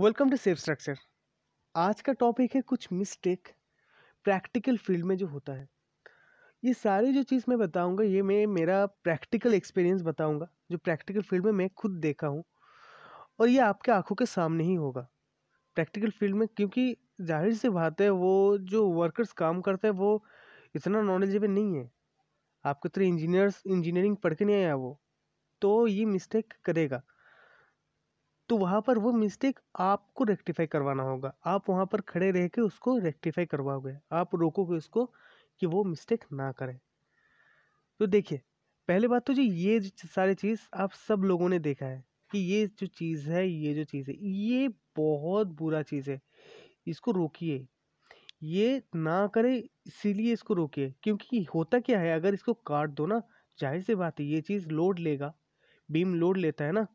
welcome to safe structure आज का topic है कुछ मिस्टेक प्रैक्टिकल फील्ड में जो होता है ये सारी जो चीज़ मैं बताऊंगा ये मैं मेरा प्रैक्टिकल एक्सपीरियंस बताऊंगा जो प्रैक्टिकल फील्ड में मैं खुद देखा हूँ और ये आपके आंखों के सामने ही होगा प्रैक्टिकल फील्ड में क्योंकि जाहिर सी बात है वो जो वर्कर्स काम करते हैं वो इतना नॉलेजेबल नहीं है आपके तो इंजीनियर्स इंजीनियरिंग पढ़ के नहीं आया वो तो ये मिस्टेक करेगा तो वहाँ पर वो मिस्टेक आपको रेक्टिफाई करवाना होगा आप वहाँ पर खड़े रह के उसको रेक्टिफाई करवाओगे आप रोकोगे उसको कि वो मिस्टेक ना करें तो देखिए पहली बात तो जी ये सारी चीज़ आप सब लोगों ने देखा है कि ये जो चीज़ है ये जो चीज़ है ये बहुत बुरा चीज़ है इसको रोकिए ये ना करे इसीलिए इसको रोकिए क्योंकि होता क्या है अगर इसको काट दो ना जाहिर सी बात है ये चीज़ लोड लेगा बीम लोड लेता है ना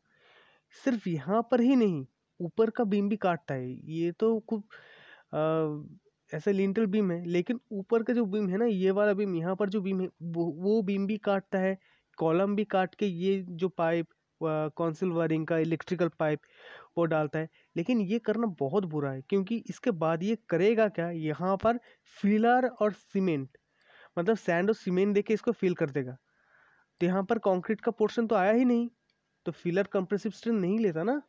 सिर्फ यहाँ पर ही नहीं ऊपर का बीम भी काटता है ये तो खूब ऐसा लिंटल बीम है लेकिन ऊपर का जो बीम है ना ये वाला बीम यहाँ पर जो बीम है वो वो बीम भी काटता है कॉलम भी काट के ये जो पाइप कौंसिल वायरिंग का इलेक्ट्रिकल पाइप वो डालता है लेकिन ये करना बहुत बुरा है क्योंकि इसके बाद ये करेगा क्या यहाँ पर फिलर और सीमेंट मतलब सैंड और सीमेंट दे के इसको फिल कर देगा तो यहाँ पर कॉन्क्रीट का पोर्शन तो आया ही नहीं तो फिलर कंप्रेसिव स्ट्रेंथ नहीं लेता ना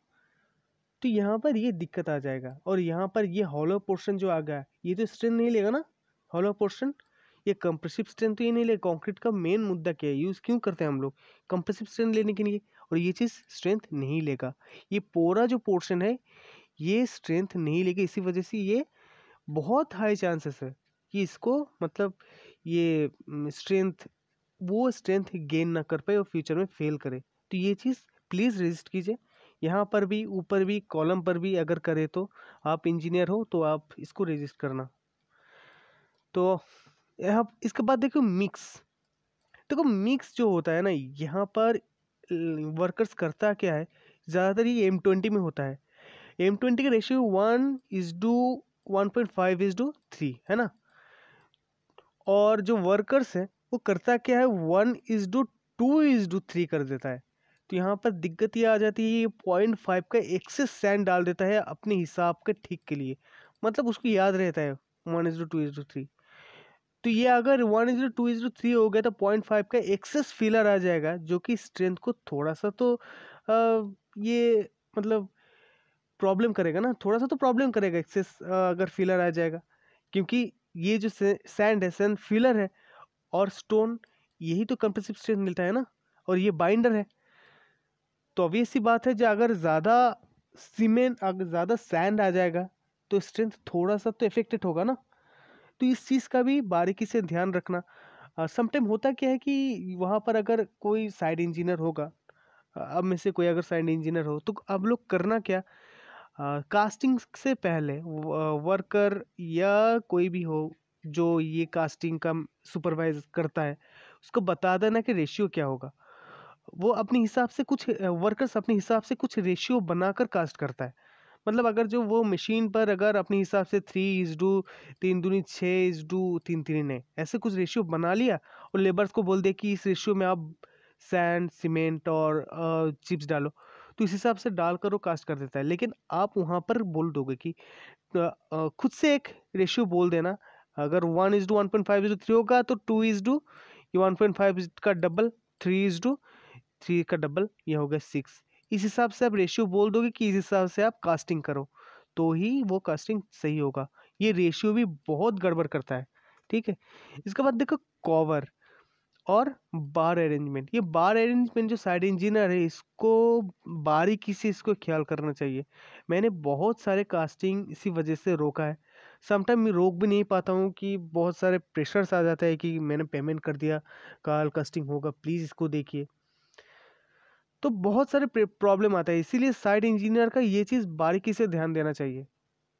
तो यहाँ पर ये दिक्कत आ जाएगा और यहाँ पर ये हॉलो पोर्शन जो आ गया ये तो स्ट्रेंथ नहीं लेगा ना हॉलो पोर्शन ये कंप्रेसिव स्ट्रेंथ तो ये नहीं ले कॉन्क्रीट का मेन मुद्दा क्या है यूज़ क्यों करते हैं हम लोग कंप्रेसिव स्ट्रेंथ लेने के लिए और ये चीज़ स्ट्रेंथ नहीं लेगा ये पूरा जो पोर्शन है ये स्ट्रेंथ नहीं लेगा इसी वजह से ये बहुत हाई चांसेस है कि इसको मतलब ये स्ट्रेंथ mm, वो स्ट्रेंथ गेन ना कर पाए और फ्यूचर में फेल करे तो ये चीज़ प्लीज़ रजिस्ट कीजिए यहाँ पर भी ऊपर भी कॉलम पर भी अगर करें तो आप इंजीनियर हो तो आप इसको रजिस्ट करना तो यहाँ इसके बाद देखो मिक्स देखो तो मिक्स जो होता है ना यहाँ पर वर्कर्स करता क्या है ज़्यादातर ये एम ट्वेंटी में होता है एम ट्वेंटी का ratio one is to one point five is to three है ना और जो वर्कर्स है वो करता क्या है one is to two is to three कर देता है तो यहाँ पर दिक्कत ये आ जाती है ये पॉइंट फाइव का एक्सेस सैंड डाल देता है अपने हिसाब के ठीक के लिए मतलब उसको याद रहता है one is two is three तो ये अगर one is two is three हो गया तो पॉइंट फाइव का एक्सेस फिलर आ जाएगा जो कि स्ट्रेंथ को थोड़ा सा तो आ, ये मतलब प्रॉब्लम करेगा ना थोड़ा सा तो प्रॉब्लम करेगा एक्सेस अगर फिलर आ जाएगा क्योंकि ये जो सैंड है सैंड फिलर है और स्टोन यही तो कंप्रेसिव स्ट्रेंथ मिलता है ना और ये बाइंडर है तो अभी सी बात है जो अगर ज़्यादा सीमेंट अगर ज़्यादा सैंड आ जाएगा तो स्ट्रेंथ थोड़ा सा तो इफेक्टेड होगा ना तो इस चीज़ का भी बारीकी से ध्यान रखना समटाइम होता क्या है कि वहाँ पर अगर कोई साइड इंजीनियर होगा अब में से कोई अगर साइड इंजीनियर हो तो अब लोग करना क्या आ, कास्टिंग से पहले वर्कर या कोई भी हो जो ये कास्टिंग का सुपरवाइज करता है उसको बता देना कि रेशियो क्या होगा वो अपने हिसाब से कुछ वर्कर्स अपने हिसाब से कुछ रेशियो बनाकर कास्ट करता है मतलब अगर जो वो मशीन पर अगर अपने हिसाब से थ्री इज डू तीन दूनी छः इज डू तीन तीन ने ऐसे कुछ रेशियो बना लिया और लेबर्स को बोल दे कि इस रेशियो में आप सैंड सीमेंट और चिप्स डालो तो इस हिसाब से डाल कर वो कास्ट कर देता है लेकिन आप वहाँ पर बोल दोगे कि खुद से एक रेशियो बोल देना अगर one is to one point five is to three होगा तो two is to one point five का double three is to three का डबल ये हो गया सिक्स इस हिसाब से आप रेशियो बोल दोगे कि इस हिसाब से आप कास्टिंग करो तो ही वो कास्टिंग सही होगा ये रेशियो भी बहुत गड़बड़ करता है ठीक है इसके बाद देखो कॉवर और बार अरेंजमेंट ये बार अरेंजमेंट जो साइड इंजीनियर है इसको बारीकी से इसको ख्याल करना चाहिए मैंने बहुत सारे कास्टिंग इसी वजह से रोका है समटाइम मैं रोक भी नहीं पाता हूँ कि बहुत सारे प्रेशर्स आ जाता है कि मैंने पेमेंट कर दिया कल कास्टिंग होगा प्लीज़ इसको देखिए तो बहुत सारे प्रॉब्लम आता है इसीलिए साइड इंजीनियर का ये चीज़ बारीकी से ध्यान देना चाहिए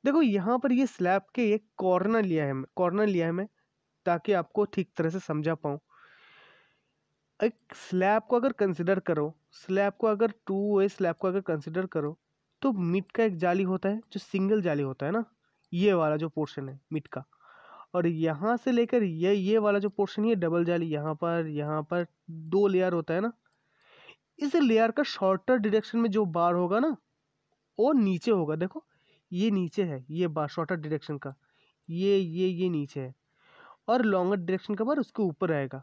देखो यहाँ पर ये स्लैब के एक कॉर्नर लिया है कॉर्नर लिया है मैं ताकि आपको ठीक तरह से समझा पाऊँ एक स्लैब को अगर कंसिडर करो स्लैब को अगर टू वे स्लैब को अगर कंसिडर करो तो मिट का एक जाली होता है जो सिंगल जाली होता है ना ये वाला जो पोर्शन है मिट का और यहाँ से लेकर ये ये वाला जो पोर्शन ये डबल जाली यहाँ पर यहाँ पर दो लेयर होता है ना इस लेयर का शॉर्टर डिरेक्शन में जो बार होगा ना वो नीचे होगा देखो ये नीचे है ये बार शॉर्टर डिरेक्शन का ये ये ये नीचे है और लॉन्गर डिरेक्शन का बार उसके ऊपर आएगा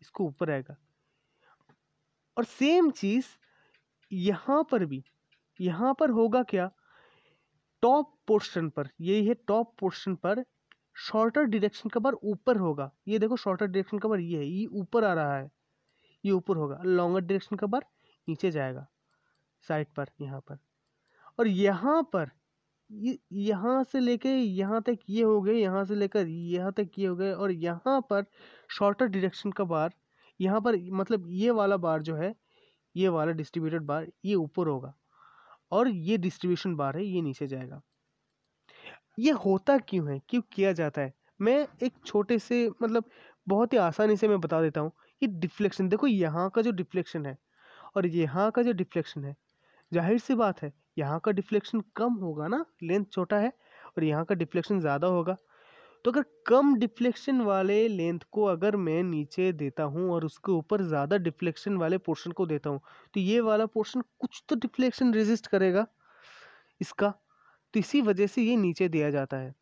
इसको ऊपर आएगा और सेम चीज़ यहाँ पर भी यहाँ पर होगा क्या टॉप पोर्शन पर यही है टॉप पोर्शन पर शॉर्टर डिरेक्शन का बार ऊपर होगा ये देखो शॉर्टर डिरेक्शन का बार ये है ये ऊपर आ रहा है ये ऊपर होगा लॉन्गर डायरेक्शन का बार नीचे जाएगा साइड पर यहाँ पर और यहाँ पर यहाँ से लेके यहाँ तक ये हो गए यहाँ से लेकर यहाँ तक ये हो गए और यहाँ पर शॉर्टर डायरेक्शन का बार यहाँ पर मतलब ये वाला बार जो है ये वाला डिस्ट्रीब्यूटेड बार ये ऊपर होगा और ये डिस्ट्रीब्यूशन बार है ये नीचे जाएगा ये होता क्यों है क्यों किया जाता है मैं एक छोटे से मतलब बहुत ही आसानी से मैं बता देता हूँ कि डिफ्लेक्शन देखो यहाँ का जो डिफ्लेक्शन है और यहाँ का जो डिफ्लेक्शन है जाहिर सी बात है यहाँ का डिफ्लेक्शन कम होगा ना लेंथ छोटा है और यहाँ का डिफ्लेक्शन ज़्यादा होगा तो अगर कम डिफ्लेक्शन वाले लेंथ को अगर मैं नीचे देता हूँ और उसके ऊपर ज़्यादा डिफ्लेक्शन वाले पोर्शन को देता हूँ तो ये वाला पोर्शन कुछ तो डिफ्लेक्शन रेजिस्ट करेगा इसका तो इसी वजह से ये नीचे दिया जाता है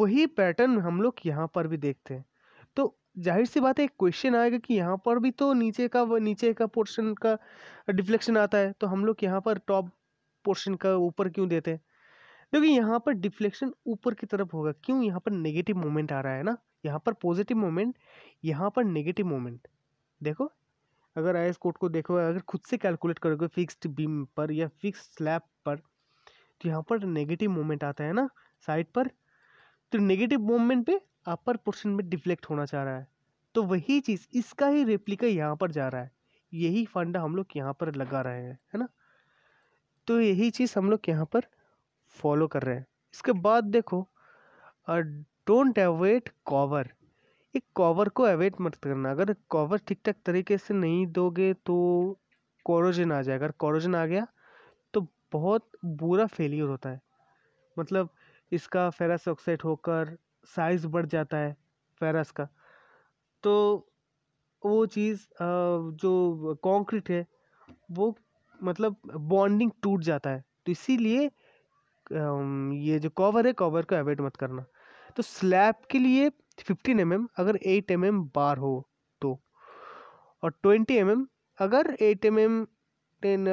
वही पैटर्न हम लोग यहाँ पर भी देखते हैं जाहिर सी बात है एक क्वेश्चन आएगा कि यहाँ पर भी तो नीचे का नीचे का पोर्शन का डिफ्लेक्शन आता है तो हम लोग यहाँ पर टॉप पोर्शन का ऊपर क्यों देते हैं देखिए यहाँ पर डिफ्लेक्शन ऊपर की तरफ होगा क्यों यहाँ पर नेगेटिव मोमेंट आ रहा है ना यहाँ पर पॉजिटिव मोमेंट यहाँ पर नेगेटिव मोमेंट देखो अगर आई एस कोड को देखो अगर खुद से कैलकुलेट करोगे फिक्स्ड बीम पर या फिक्स स्लैब पर तो यहाँ पर नेगेटिव मोमेंट आता है ना साइड पर तो नेगेटिव मोमेंट पे अपर पोर्शन में डिफ्लेक्ट होना चाह रहा है तो वही चीज़ इसका ही रेप्लिका यहाँ पर जा रहा है यही फंडा हम लोग यहाँ पर लगा रहे हैं है ना तो यही चीज़ हम लोग यहाँ पर फॉलो कर रहे हैं इसके बाद देखो डोंट एवेट कॉवर एक कॉवर को अवेट मत करना अगर कॉवर ठीक ठाक तरीके से नहीं दोगे तो कॉरोजन आ जाएगा अगर कॉरोजन आ गया तो बहुत बुरा फेलियर होता है मतलब इसका फेरस ऑक्साइड होकर साइज़ बढ़ जाता है फेरस का तो वो चीज़ जो कंक्रीट है वो मतलब बॉन्डिंग टूट जाता है तो इसीलिए ये जो कवर है कवर को अवॉइड मत करना तो स्लैब के लिए फिफ्टीन एम mm अगर एट एम mm बार हो तो और ट्वेंटी एम mm, अगर eight M M ten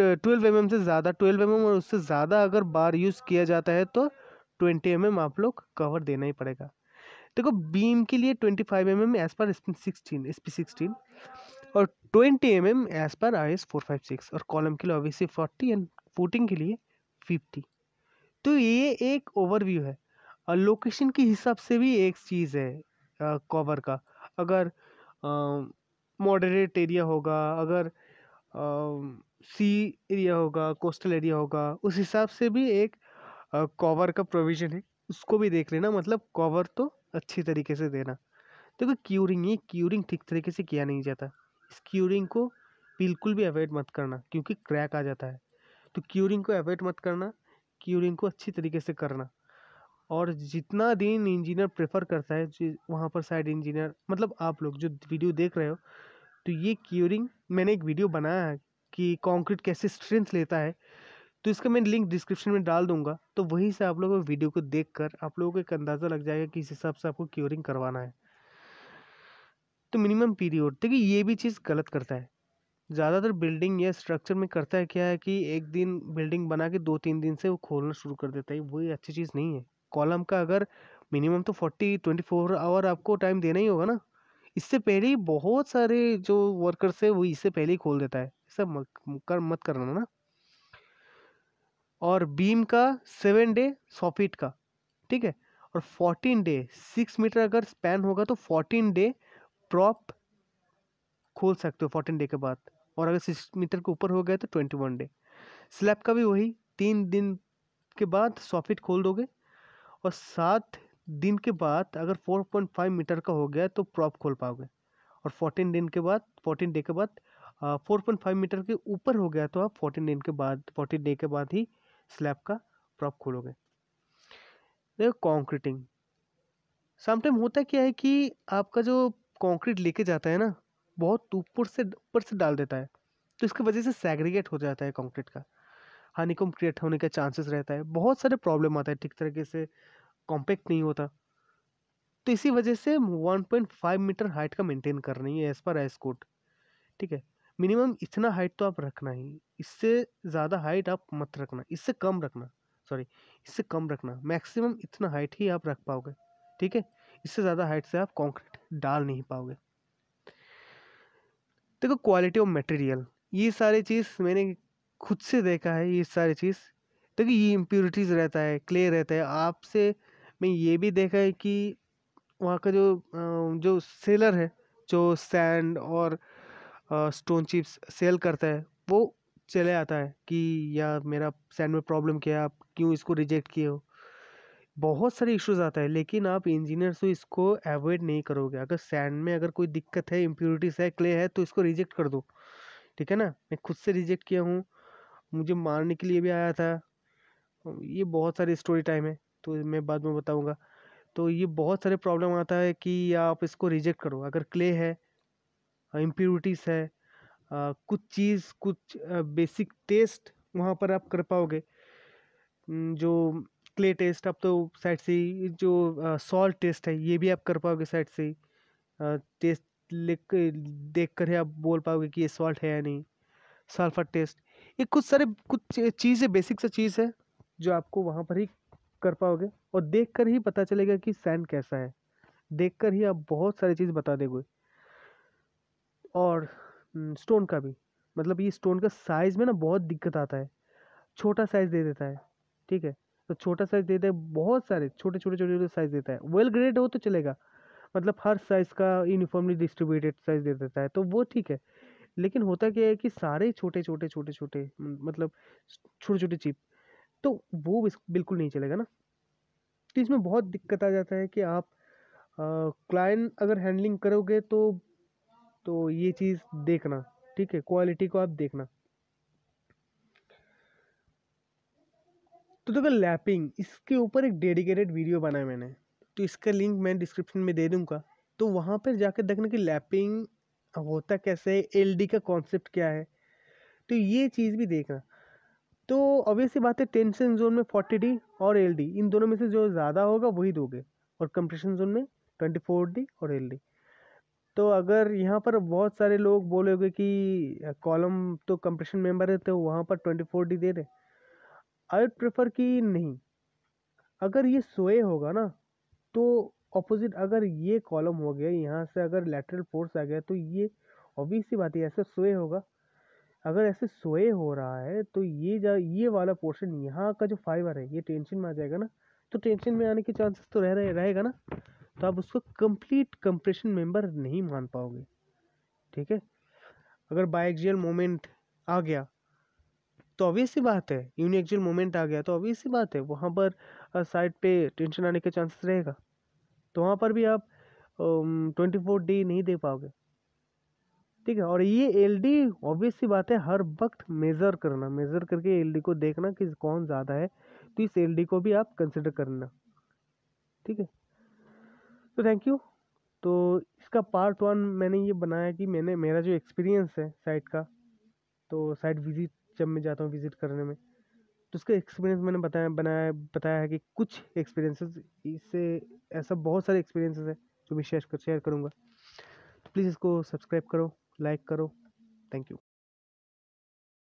twelve M M से ज़्यादा ट्वेल्व एम mm एम और उससे ज़्यादा अगर बार यूज़ किया जाता है तो ट्वेंटी एम आप लोग कवर देना ही पड़ेगा देखो बीम के लिए twenty five M M edge पर सिक्सटीन एस पी सिक्सटीन और ट्वेंटी एम एम एज पर I S four five six और कॉलम के लिए ऑब्वियसली फोर्टी एंड फोटिंग के लिए फिफ्टी तो ये एक ओवरव्यू है और लोकेशन के हिसाब से भी एक चीज़ है कवर का अगर मॉडरेट एरिया होगा अगर सी एरिया होगा कोस्टल एरिया होगा उस हिसाब से भी एक कवर का प्रोविज़न है उसको भी देख लेना मतलब कवर तो अच्छी तरीके से देना देखो क्यूरिंग ये क्यूरिंग ठीक तरीके से किया नहीं जाता इस क्यूरिंग को बिल्कुल भी अवॉइड मत करना क्योंकि क्रैक आ जाता है तो क्यूरिंग को अवॉइड मत करना क्यूरिंग को अच्छी तरीके से करना और जितना दिन इंजीनियर प्रेफर करता है वहाँ पर साइड इंजीनियर मतलब आप लोग जो वीडियो देख रहे हो तो ये क्यूरिंग मैंने एक वीडियो बनाया है कि कंक्रीट कैसे स्ट्रेंथ लेता है तो इसका मैं लिंक डिस्क्रिप्शन में डाल दूंगा तो वहीं से आप लोगों वीडियो को देख कर आप लोगों को एक अंदाज़ा लग जाएगा कि इस हिसाब से आपको क्योरिंग करवाना है तो मिनिमम पीरियड देखिए ये भी चीज़ गलत करता है ज़्यादातर बिल्डिंग या स्ट्रक्चर में करता है क्या है कि एक दिन बिल्डिंग बना के दो तीन दिन से वो खोलना शुरू कर देता है वही अच्छी चीज़ नहीं है कॉलम का अगर मिनिमम तो फोर्टी ट्वेंटी फोर आवर आपको टाइम देना ही होगा ना इससे पहले ही बहुत सारे जो वर्कर्स है वो इससे पहले ही खोल देता है ऐसा मत करना ना और बीम का सेवन डे सॉफिट का ठीक है और फोर्टीन डे सिक्स मीटर अगर स्पैन होगा तो फोर्टीन डे प्रॉप खोल सकते हो फोर्टीन डे के बाद और अगर सिक्स मीटर के ऊपर हो गया तो ट्वेंटी वन डे स्लैब का भी वही तीन दिन के बाद सॉफिट खोल दोगे और सात दिन के बाद अगर फोर पॉइंट फाइव मीटर का हो गया तो प्रॉप खोल पाओगे और फोर्टीन दिन के बाद फोर्टीन डे के बाद फोर पॉइंट फाइव मीटर के ऊपर हो गया तो आप फोर्टीन दिन के बाद फोर्टीन डे के बाद ही स्लैब का प्रॉप खोलोगे देखो कॉन्क्रीटिंग समटाइम होता क्या है कि आपका जो कॉन्क्रीट लेके जाता है ना बहुत ऊपर से ऊपर से डाल देता है तो इसकी वजह से सेग्रीगेट हो जाता है कॉन्क्रीट का हानिकोम क्रिएट होने का चांसेस रहता है बहुत सारे प्रॉब्लम आता है ठीक तरीके से कॉम्पैक्ट नहीं होता तो इसी वजह से 1.5 मीटर हाइट का मेंटेन कर रही है एज़ पर एस कोड ठीक है मिनिमम इतना हाइट तो आप रखना ही इससे ज़्यादा हाइट आप मत रखना इससे कम रखना सॉरी इससे कम रखना मैक्सिमम इतना हाइट ही आप रख पाओगे ठीक है इससे ज़्यादा हाइट से आप कॉन्क्रीट डाल नहीं पाओगे देखो क्वालिटी ऑफ मटेरियल ये सारी चीज़ मैंने खुद से देखा है ये सारी चीज़ देखो ये इम्प्योरिटीज़ रहता है क्ले रहता है आपसे मैं ये भी देखा है कि वहाँ का जो जो सेलर है जो सैंड और स्टोन चिप्स सेल करता है वो चले आता है कि यार मेरा सैंड में प्रॉब्लम क्या है आप क्यों इसको रिजेक्ट किए हो बहुत सारे इश्यूज आता है लेकिन आप इंजीनियर से इसको अवॉइड नहीं करोगे अगर सैंड में अगर कोई दिक्कत है इम्प्योरिटीज है क्ले है तो इसको रिजेक्ट कर दो ठीक है ना मैं खुद से रिजेक्ट किया हूँ मुझे मारने के लिए भी आया था ये बहुत सारी स्टोरी टाइम है तो मैं बाद में बताऊँगा तो ये बहुत सारे प्रॉब्लम आता है कि आप इसको रिजेक्ट करो अगर क्ले है इम्प्योरिटीज़ है कुछ चीज़ कुछ बेसिक टेस्ट वहाँ पर आप कर पाओगे जो क्ले टेस्ट आप तो साइड से ही जो सॉल्ट टेस्ट है ये भी आप कर पाओगे साइड से ही टेस्ट लिख देख कर ही आप बोल पाओगे कि ये सॉल्ट है या नहीं सल्फर टेस्ट ये कुछ सारे कुछ चीज़ें बेसिक सा चीज़ है जो आपको वहाँ पर ही कर पाओगे और देख कर ही पता चलेगा कि सैंड कैसा है देख कर ही आप बहुत सारी चीज़ बता देंगे और स्टोन का भी मतलब ये स्टोन का साइज़ में ना बहुत दिक्कत आता है छोटा साइज़ दे देता है ठीक है तो छोटा साइज़ देता है बहुत सारे छोटे छोटे छोटे छोटे साइज़ देता है वेल ग्रेड हो तो चलेगा मतलब हर साइज़ का यूनिफॉर्मली डिस्ट्रीब्यूटेड साइज़ दे देता है तो वो ठीक है लेकिन होता क्या है कि सारे छोटे छोटे छोटे छोटे मतलब छोटे छोटे चिप तो वो बिल्कुल नहीं चलेगा ना तो इसमें बहुत दिक्कत आ जाता है कि आप क्लाइंट अगर हैंडलिंग करोगे तो तो ये चीज़ देखना ठीक है क्वालिटी को आप देखना तो देखो तो लैपिंग इसके ऊपर एक डेडिकेटेड वीडियो बनाया मैंने तो इसका लिंक मैं डिस्क्रिप्शन में दे दूंगा तो वहाँ पर जाकर देखना कि लैपिंग होता कैसे है एल का कॉन्सेप्ट क्या है तो ये चीज़ भी देखना तो ऑब्वियसली बात है टेंशन जोन में फोर्टी डी और एल इन दोनों में से जो ज़्यादा होगा वही दोगे और कंप्रेशन जोन में ट्वेंटी फोर डी और एल डी तो अगर यहाँ पर बहुत सारे लोग बोलोगे कि कॉलम तो कंप्रेशन मेंबर है तो वहाँ पर ट्वेंटी फोर डी दे रहे आई वुड प्रेफर कि नहीं अगर ये सोए होगा ना तो ऑपोजिट अगर ये कॉलम हो गया यहाँ से अगर लेटरल फोर्स आ गया तो ये ऑब्वियस सी बात है ऐसे सोए होगा अगर ऐसे सोए हो रहा है तो ये जा ये वाला पोर्शन यहाँ का जो फाइबर है ये टेंशन में आ जाएगा ना तो टेंशन में आने के चांसेस तो रह रहे रहेगा ना तो आप उसको कंप्लीट कंप्रेशन मेंबर नहीं मान पाओगे ठीक है अगर बाइक्जियल मोमेंट आ गया तो ऑब्वियस सी बात है यूनिएक्जियल मोमेंट आ गया तो ऑब्वियस सी बात है वहाँ पर साइड पे टेंशन आने के चांसेस रहेगा तो वहाँ पर भी आप ट्वेंटी फोर डे नहीं दे पाओगे ठीक है और ये एल डी ऑब्वियस ही बात है हर वक्त मेज़र करना मेज़र करके एल डी को देखना कि कौन ज़्यादा है तो इस एल डी को भी आप कंसिडर करना ठीक है तो थैंक यू तो इसका पार्ट वन मैंने ये बनाया कि मैंने मेरा जो एक्सपीरियंस है साइट का तो साइट विज़िट जब मैं जाता हूँ विज़िट करने में तो उसका एक्सपीरियंस मैंने बताया बनाया बताया है कि कुछ एक्सपीरियंसेस इससे ऐसा बहुत सारे एक्सपीरियंसेस है जो मैं शेयर कर शेयर करूँगा तो प्लीज़ इसको सब्सक्राइब करो लाइक करो थैंक यू